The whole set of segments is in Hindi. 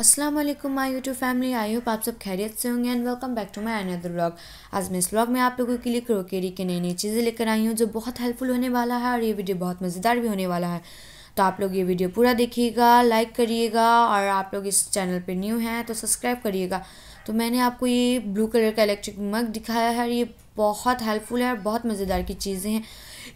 Aslam my YouTube family I hope आप सब खैरियत से होंगे and welcome back to my another blog आज मैं इस ब्लॉग में आप लोगों के लिए क्रोकेरी के नई नई चीज़ें लेकर आई हूँ जो बहुत हेल्पफुल होने वाला है और ये वीडियो बहुत मज़ेदार भी होने वाला है तो आप लोग ये वीडियो पूरा देखिएगा लाइक करिएगा और आप लोग इस चैनल पर न्यू हैं तो सब्सक्राइब करिएगा तो मैंने आपको ये ब्लू कलर का इलेक्ट्रिक मग दिखाया है और ये बहुत हेल्पफुल है और बहुत मज़ेदार की चीज़ें हैं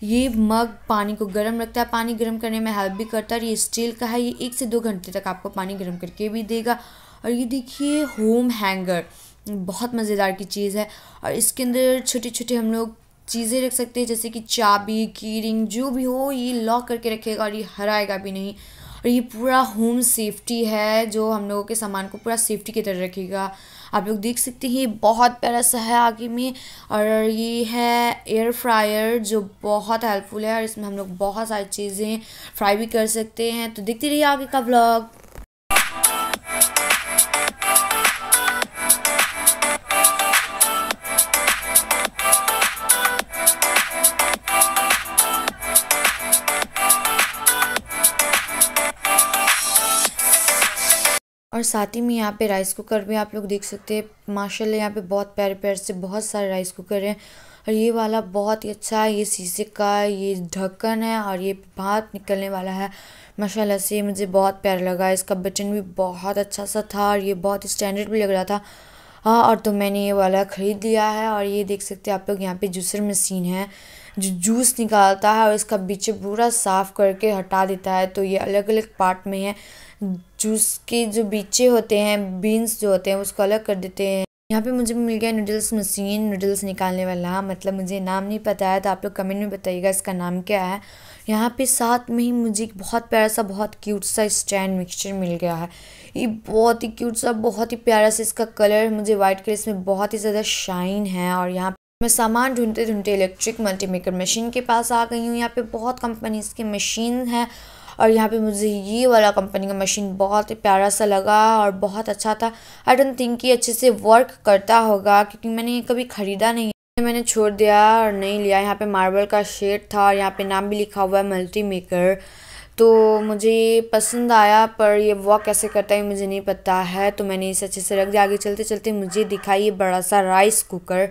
ये मग पानी को गर्म रखता है पानी गर्म करने में हेल्प भी करता है ये स्टील का है ये एक से दो घंटे तक आपको पानी गर्म करके भी देगा और ये देखिए होम हैंगर बहुत मज़ेदार की चीज़ है और इसके अंदर छोटे छोटे हम लोग चीज़ें रख सकते हैं जैसे कि चाबी की रिंग जो भी हो ये लॉक करके रखेगा और ये हराएगा भी नहीं और ये पूरा होम सेफ्टी है जो हम लोगों के सामान को पूरा सेफ्टी की तरह रखेगा आप लोग देख सकते हैं बहुत प्यारा सा है आगे में और ये है एयर फ्रायर जो बहुत हेल्पफुल है और इसमें हम लोग बहुत सारी चीज़ें फ्राई भी कर सकते हैं तो देखते रहिए आगे का ब्लॉग और साथ ही में यहाँ पे राइस कुकर भी आप लोग देख सकते हैं माशाल्लाह यहाँ पे बहुत प्यारे प्यारे से बहुत सारे राइस कुकर हैं और ये वाला बहुत ही अच्छा है ये शीशे का ये ढक्कन है और ये भात निकलने वाला है माशाल्लाह से मुझे बहुत प्यारा लगा इसका बटन भी बहुत अच्छा सा था और ये बहुत स्टैंडर्ड भी लग रहा था हाँ और तो मैंने ये वाला ख़रीद लिया है और ये देख सकते हैं आप लोग यहाँ पे जूसर मशीन है जो जूस निकालता है और इसका पीछे पूरा साफ़ करके हटा देता है तो ये अलग अलग पार्ट में है जूस के जो बीचे होते हैं बीन्स जो होते हैं उसको अलग कर देते हैं यहाँ पे मुझे मिल गया नूडल्स मशीन नूडल्स निकालने वाला मतलब मुझे नाम नहीं पता है तो आप लोग कमेंट में बताइएगा इसका नाम क्या है यहाँ पे साथ में ही मुझे एक बहुत प्यारा सा बहुत क्यूट सा स्टैंड मिक्सचर मिल गया है ये बहुत ही क्यूट सा बहुत ही प्यारा सा इसका कलर मुझे वाइट कलर इसमें बहुत ही ज़्यादा शाइन है और यहाँ मैं सामान ढूंढते ढूंढते इलेक्ट्रिक मल्टीमेकर मशीन के पास आ गई हूँ यहाँ पे बहुत कंपनीज की मशीन है और यहाँ पे मुझे ये वाला कंपनी का मशीन बहुत ही प्यारा सा लगा और बहुत अच्छा था आई डोंट थिंक कि अच्छे से वर्क करता होगा क्योंकि मैंने ये कभी ख़रीदा नहीं मैंने छोड़ दिया और नहीं लिया यहाँ पे मार्बल का शेड था और यहाँ पे नाम भी लिखा हुआ है मल्टी मेकर तो मुझे पसंद आया पर ये वॉक कैसे करता है मुझे नहीं पता है तो मैंने इसे अच्छे से रख दिया आगे चलते चलते मुझे दिखाई ये बड़ा सा राइस कुकर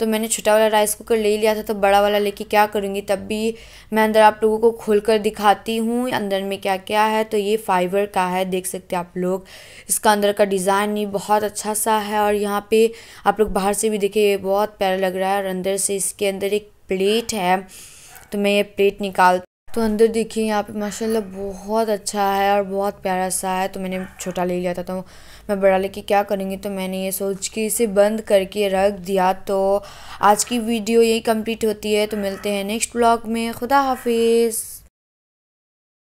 तो मैंने छोटा वाला राइस कुकर ले लिया था तो बड़ा वाला लेके क्या करूँगी तब भी मैं अंदर आप लोगों को खोल कर दिखाती हूँ अंदर में क्या क्या है तो ये फाइबर का है देख सकते आप लोग इसका अंदर का डिज़ाइन भी बहुत अच्छा सा है और यहाँ पर आप लोग बाहर से भी देखिए बहुत प्यारा लग रहा है और अंदर से इसके अंदर एक प्लेट है तो मैं ये प्लेट निकाल तो अंदर देखिए यहाँ पे माशाल्लाह बहुत अच्छा है और बहुत प्यारा सा है तो मैंने छोटा ले लिया था तो मैं बड़ा लेके क्या करूँगी तो मैंने ये सोच के इसे बंद करके रख दिया तो आज की वीडियो यही कंप्लीट होती है तो मिलते हैं नेक्स्ट ब्लॉग में खुदा हाफिज़